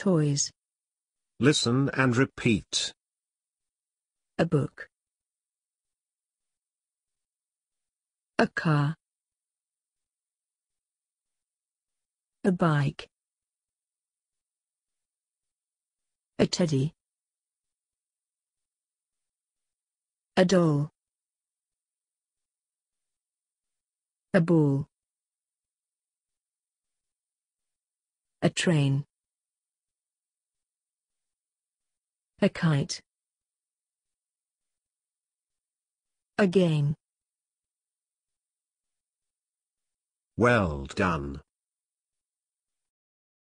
toys. Listen and repeat. A book. A car. A bike. A teddy. A doll. A ball. A train. A kite. Again. Well done.